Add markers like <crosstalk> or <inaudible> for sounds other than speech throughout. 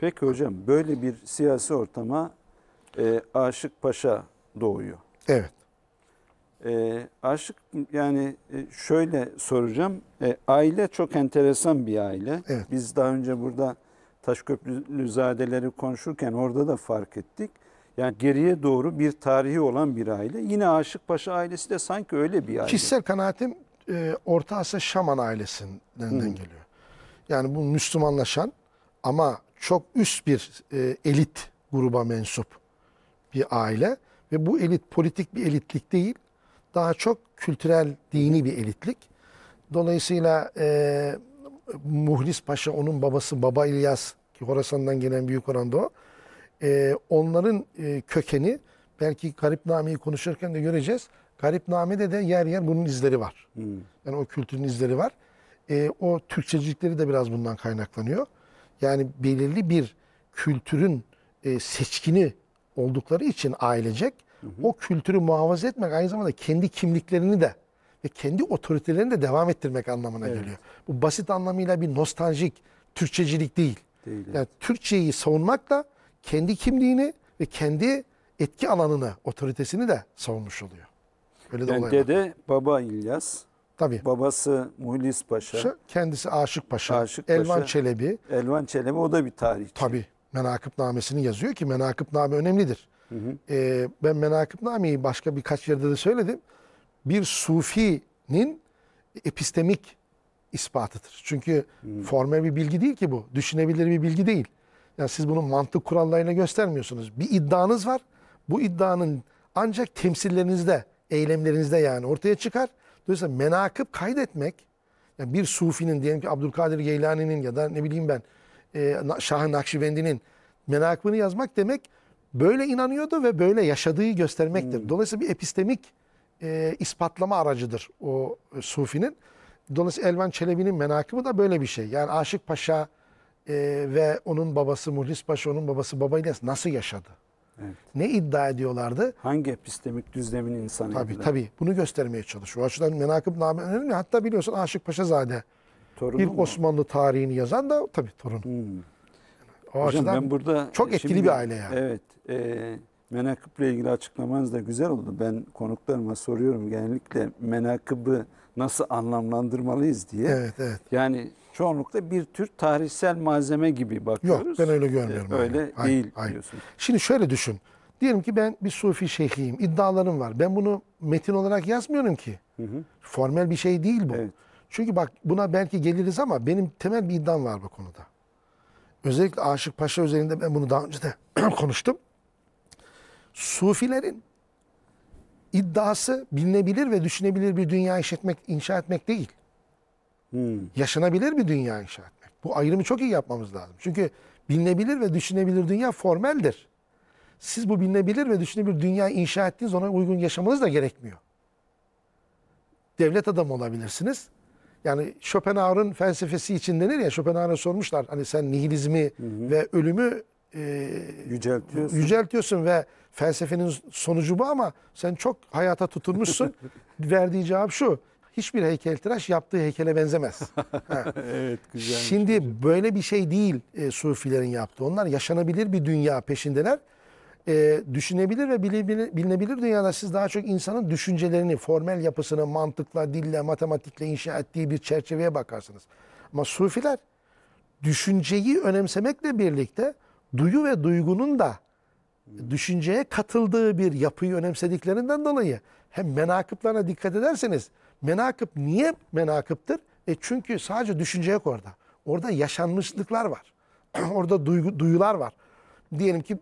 Peki hocam böyle bir siyasi ortama e, Aşık Paşa doğuyor. Evet. E, aşık yani e, şöyle soracağım. E, aile çok enteresan bir aile. Evet. Biz daha önce burada Taşköprülüzadeleri konuşurken orada da fark ettik. Yani geriye doğru bir tarihi olan bir aile. Yine Aşık Paşa ailesi de sanki öyle bir aile. Kişisel kanaatim e, Orta Asya Şaman ailesinden Hı. geliyor. Yani bu Müslümanlaşan ama çok üst bir e, elit gruba mensup bir aile ve bu elit politik bir elitlik değil, daha çok kültürel, dini bir elitlik. Dolayısıyla e, Muhlis Paşa, onun babası Baba İlyas, ki Horasan'dan gelen büyük oranda o, e, onların e, kökeni, belki Garipname'yi konuşurken de göreceğiz, Namide de yer yer bunun izleri var. Hmm. Yani o kültürün izleri var. E, o Türkçecilikleri de biraz bundan kaynaklanıyor. Yani belirli bir kültürün e, seçkini oldukları için ailecek hı hı. o kültürü muhafaza etmek aynı zamanda kendi kimliklerini de ve kendi otoritelerini de devam ettirmek anlamına evet. geliyor. Bu basit anlamıyla bir nostaljik Türkçecilik değil. değil evet. yani Türkçeyi da kendi kimliğini ve kendi etki alanını, otoritesini de savunmuş oluyor. Öyle de yani dede, baba İlyas, Tabii. Babası Muhlis Paşa. Kendisi Aşık Paşa. Aşık Elvan Paşa. Çelebi. Elvan Çelebi o da bir tarihçi. Tabii. Menakıbnamesini yazıyor ki menakıbname önemlidir. Hı hı. Ee, ben menakıbnameyi başka birkaç yerde de söyledim. Bir sufinin epistemik ispatıdır. Çünkü hı. formel bir bilgi değil ki bu. Düşünebilir bir bilgi değil. Yani siz bunu mantık kurallarına göstermiyorsunuz. Bir iddianız var. Bu iddianın ancak temsillerinizde eylemlerinizde yani ortaya çıkar. Dolayısıyla menakıp kaydetmek yani bir sufinin diyelim ki Abdülkadir Geylani'nin ya da ne bileyim ben e, Şah-ı Nakşibendi'nin menakıbını yazmak demek böyle inanıyordu ve böyle yaşadığı göstermektir. Hmm. Dolayısıyla bir epistemik e, ispatlama aracıdır o e, sufinin. Dolayısıyla Elvan Çelebi'nin menakıbı da böyle bir şey. Yani Aşık Paşa e, ve onun babası Muhlis Paşa, onun babası Baba İlyas nasıl yaşadı? Evet. Ne iddia ediyorlardı? Hangi epistemik düzlemin insanı? Tabii edilen? tabii. Bunu göstermeye çalışıyor. O açıdan menakıb namelerinin hatta biliyorsun Aşık Paşazade. Torunu ilk mu? Osmanlı tarihini yazan da tabii torun. Hmm. O Hocam açıdan ben burada çok e, etkili şimdi, bir aile yani. Evet. E, menakıple ilgili açıklamanız da güzel oldu. Ben konuklarıma soruyorum genellikle menakıbı nasıl anlamlandırmalıyız diye. Evet, evet. Yani çoğunlukla bir tür tarihsel malzeme gibi bakıyoruz. Yok ben öyle görmüyorum. Ee, öyle hayır, değil hayır. diyorsun. Şimdi şöyle düşün. Diyelim ki ben bir sufi şeyhiyim, iddialarım var. Ben bunu metin olarak yazmıyorum ki. Hı hı. Formel bir şey değil bu. Evet. Çünkü bak buna belki geliriz ama benim temel bir iddiam var bu konuda. Özellikle Aşık Paşa üzerinde ben bunu daha önce de <clears throat> konuştum. Sufilerin iddiası bilinebilir ve düşünebilir bir dünya işletmek, inşa etmek değil. Hmm. Yaşanabilir bir dünya inşa etmek. Bu ayrımı çok iyi yapmamız lazım. Çünkü bilinebilir ve düşünebilir dünya formeldir. Siz bu bilinebilir ve düşünebilir dünya inşa ettiğiniz ona uygun yaşamanız da gerekmiyor. Devlet adamı olabilirsiniz. Yani Schopenhauer'ın felsefesi için denir ya Schopenhauer'a sormuşlar hani sen nihilizmi hı hı. ve ölümü e, yüceltiyorsun. yüceltiyorsun ve felsefenin sonucu bu ama sen çok hayata tutunmuşsun. <laughs> Verdiği cevap şu hiçbir heykeltıraş yaptığı heykele benzemez. <laughs> evet güzel. Şimdi hocam. böyle bir şey değil e, sufilerin yaptığı. Onlar yaşanabilir bir dünya peşindeler. E, düşünebilir ve bilinebilir dünyada siz daha çok insanın düşüncelerini, formel yapısını, mantıkla, dille, matematikle inşa ettiği bir çerçeveye bakarsınız. Ama sufiler düşünceyi önemsemekle birlikte duyu ve duygunun da düşünceye katıldığı bir yapıyı önemsediklerinden dolayı hem menakıplarına dikkat ederseniz menakıp niye menakıptır? E çünkü sadece düşünce yok orada. Orada yaşanmışlıklar var. <clears throat> orada duygu, duyular var. Diyelim ki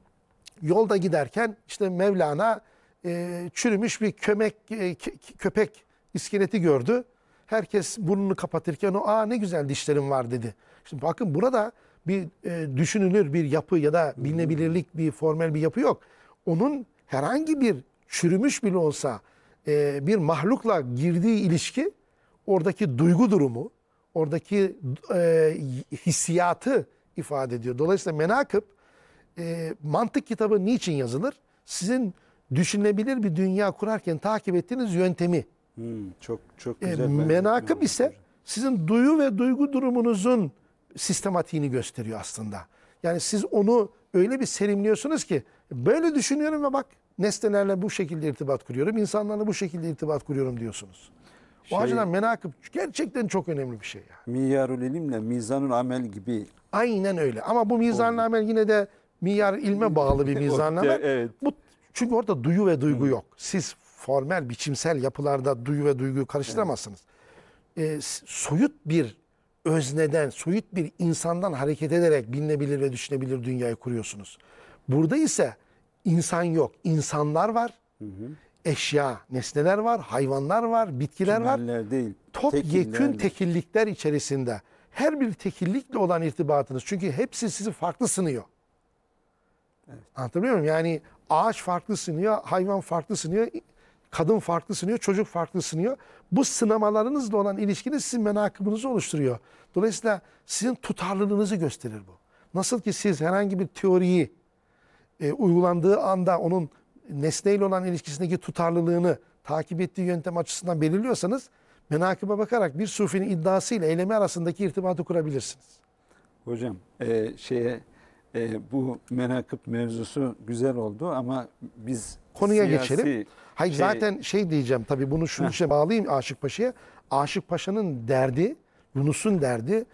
yolda giderken işte Mevlana e, çürümüş bir kömek, e, köpek iskeleti gördü. Herkes burnunu kapatırken o aa ne güzel dişlerim var dedi. Şimdi bakın burada bir e, düşünülür bir yapı ya da bilinebilirlik bir formel bir yapı yok. Onun herhangi bir çürümüş bile olsa e, bir mahlukla girdiği ilişki oradaki duygu durumu, oradaki e, hissiyatı ifade ediyor. Dolayısıyla menakıp e, mantık kitabı niçin yazılır? Sizin düşünebilir bir dünya kurarken takip ettiğiniz yöntemi. Hmm, çok çok e, güzel. E, menakıp ise sizin duyu ve duygu durumunuzun sistematiğini gösteriyor aslında. Yani siz onu öyle bir serimliyorsunuz ki böyle düşünüyorum ve bak nesnelerle bu şekilde irtibat kuruyorum, insanlarla bu şekilde irtibat kuruyorum diyorsunuz. Şey, o açıdan menakıb gerçekten çok önemli bir şey. Yani. Miyarul ilimle mizanul amel gibi. Aynen öyle ama bu mizanul amel yine de miyar ilme bağlı bir mizanul <laughs> amel. evet. Bu, çünkü orada duyu ve duygu yok. Siz formel, biçimsel yapılarda duyu ve duyguyu karıştıramazsınız. Evet. E, soyut bir özneden, soyut bir insandan hareket ederek bilinebilir ve düşünebilir dünyayı kuruyorsunuz. Burada ise insan yok, insanlar var. Hı hı. Eşya, nesneler var, hayvanlar var, bitkiler Tümeller var. değil. Top yekün tekillikler içerisinde. Her bir tekillikle olan irtibatınız. Çünkü hepsi sizi farklı sınıyor. Evet. Anlatabiliyor muyum? Yani ağaç farklı sınıyor, hayvan farklı sınıyor, Kadın farklı sınıyor, çocuk farklı sınıyor. Bu sınamalarınızla olan ilişkiniz sizin menakıbınızı oluşturuyor. Dolayısıyla sizin tutarlılığınızı gösterir bu. Nasıl ki siz herhangi bir teoriyi e, uygulandığı anda onun nesneyle olan ilişkisindeki tutarlılığını takip ettiği yöntem açısından belirliyorsanız menakıba bakarak bir sufinin ile eylemi arasındaki irtibatı kurabilirsiniz. Hocam e, şeye e, bu menakıp mevzusu güzel oldu ama biz konuya Siyasi geçelim. Hayır şey... zaten şey diyeceğim tabii bunu şunu işe bağlayayım Aşık Paşa'ya. Aşık Paşa'nın derdi, Yunus'un derdi,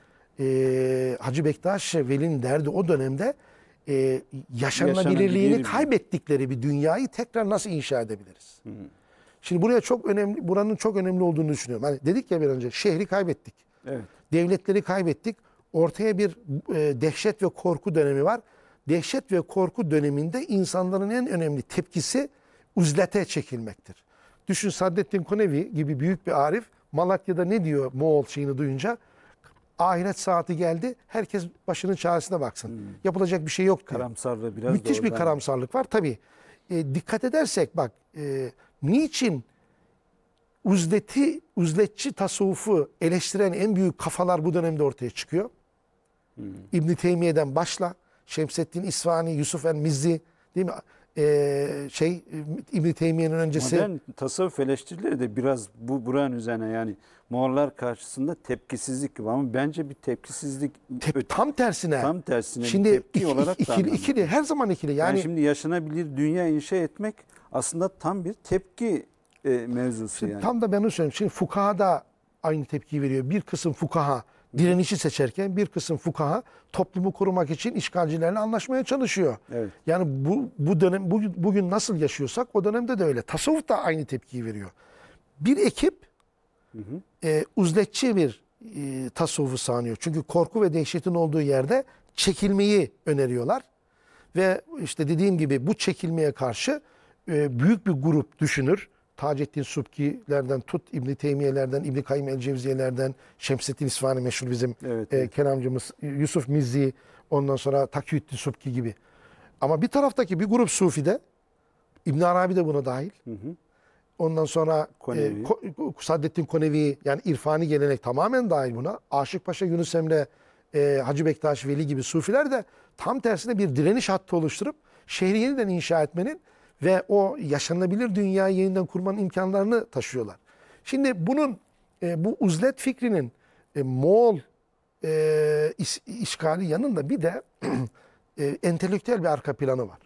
e, Hacı Bektaş Şevvel'in derdi o dönemde e, yaşanabilirliğini kaybettikleri bir dünyayı tekrar nasıl inşa edebiliriz? Hı. Şimdi buraya çok önemli, buranın çok önemli olduğunu düşünüyorum. Hani dedik ya bir önce şehri kaybettik. Evet. Devletleri kaybettik. Ortaya bir e, dehşet ve korku dönemi var dehşet ve korku döneminde insanların en önemli tepkisi uzlete çekilmektir. Düşün Saddettin Konevi gibi büyük bir arif Malatya'da ne diyor Moğol şeyini duyunca? Ahiret saati geldi. Herkes başının çaresine baksın. Hmm. Yapılacak bir şey yok diyor. Karamsar ve biraz Müthiş bir karamsarlık var. Tabii e, dikkat edersek bak e, niçin uzleti, uzletçi tasavvufu eleştiren en büyük kafalar bu dönemde ortaya çıkıyor. Hmm. İbn Teymiye'den başla. Şemsettin İsfani, Yusuf el Mizzi değil mi? Ee, şey İbn Teymiye'nin öncesi modern tasavvuf eleştirileri de biraz bu buranın üzerine yani Moğollar karşısında tepkisizlik gibi ama bence bir tepkisizlik Tep, tam tersine tam tersine şimdi tepki iki, olarak iki, ikili, ikili her zaman ikili yani, yani şimdi yaşanabilir dünya inşa etmek aslında tam bir tepki e, mevzusu yani. Tam da ben onu söylüyorum. Şimdi fukaha da aynı tepki veriyor. Bir kısım fukaha direnişi seçerken bir kısım fukaha toplumu korumak için işgalcilerle anlaşmaya çalışıyor. Evet. Yani bu, bu dönem bu, bugün nasıl yaşıyorsak o dönemde de öyle. Tasavvuf da aynı tepkiyi veriyor. Bir ekip hı hı. E, uzletçi bir e, tasavvufu sanıyor. Çünkü korku ve dehşetin olduğu yerde çekilmeyi öneriyorlar. Ve işte dediğim gibi bu çekilmeye karşı e, büyük bir grup düşünür Taceddin Subki'lerden tut, İbni Teymiye'lerden, İbni Kayyum el-Cevziye'lerden, Şemsettin İsfahani meşhur bizim evet, e, evet. kelamcımız, Yusuf Mizzi, ondan sonra Takyüddin Subki gibi. Ama bir taraftaki bir grup sufide de, İbn Arabi de buna dahil. Hı hı. Ondan sonra e, Konevi. E, Saddettin Konevi yani irfani gelenek tamamen dahil buna. Aşık Paşa, Yunus Emre, e, Hacı Bektaş Veli gibi Sufiler de tam tersine bir direniş hattı oluşturup şehri yeniden inşa etmenin ve o yaşanabilir dünyayı yeniden kurmanın imkanlarını taşıyorlar. Şimdi bunun e, bu uzlet fikrinin e, Moğol e, is, işgali yanında bir de <clears throat> e, entelektüel bir arka planı var.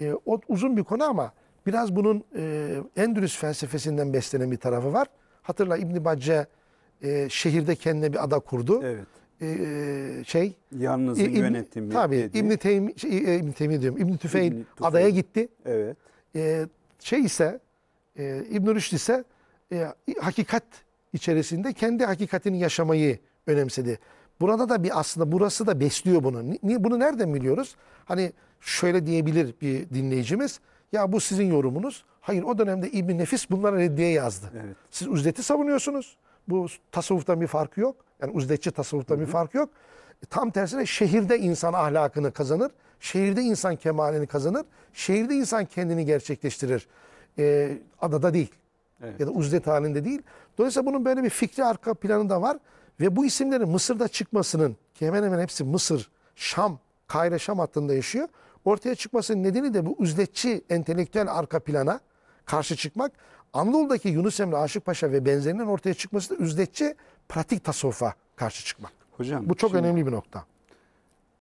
E, o uzun bir konu ama biraz bunun e, Endülüs felsefesinden beslenen bir tarafı var. Hatırla İbn Bacce e, şehirde kendine bir ada kurdu. Evet. E, e, şey yalnızın İbn, yönetimi tabii İbn Teymi şey, e, Teymi diyorum. İbn Tüfeil adaya gitti. Evet. şey ise İbn Rüşd ise hakikat içerisinde kendi hakikatini yaşamayı önemsedi. Burada da bir aslında burası da besliyor bunu. Niye bunu nereden biliyoruz? Hani şöyle diyebilir bir dinleyicimiz. Ya bu sizin yorumunuz. Hayır o dönemde İbn Nefis bunları reddiye yazdı. Evet. Siz üzdeti savunuyorsunuz. Bu tasavvufta bir fark yok. Yani uzdeçi tasavvufta hı hı. bir fark yok. E, tam tersine şehirde insan ahlakını kazanır. Şehirde insan kemalini kazanır. Şehirde insan kendini gerçekleştirir. Ee, adada değil. Evet. Ya da uzdet halinde değil. Dolayısıyla bunun böyle bir fikri arka planı da var. Ve bu isimlerin Mısır'da çıkmasının ki hemen hemen hepsi Mısır, Şam, Kayre Şam hattında yaşıyor. Ortaya çıkmasının nedeni de bu üzletçi entelektüel arka plana karşı çıkmak. Anadolu'daki Yunus Emre Aşık Paşa ve benzerinin ortaya çıkması da üzdetçi pratik tasavvufa karşı çıkmak. Hocam, Bu çok şimdi, önemli bir nokta.